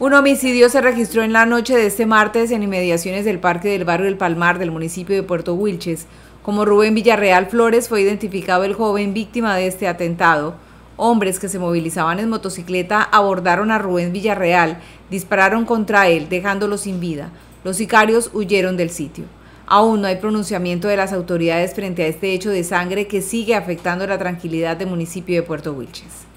Un homicidio se registró en la noche de este martes en inmediaciones del Parque del Barrio del Palmar del municipio de Puerto Wilches. Como Rubén Villarreal Flores fue identificado el joven víctima de este atentado. Hombres que se movilizaban en motocicleta abordaron a Rubén Villarreal, dispararon contra él, dejándolo sin vida. Los sicarios huyeron del sitio. Aún no hay pronunciamiento de las autoridades frente a este hecho de sangre que sigue afectando la tranquilidad del municipio de Puerto Wilches.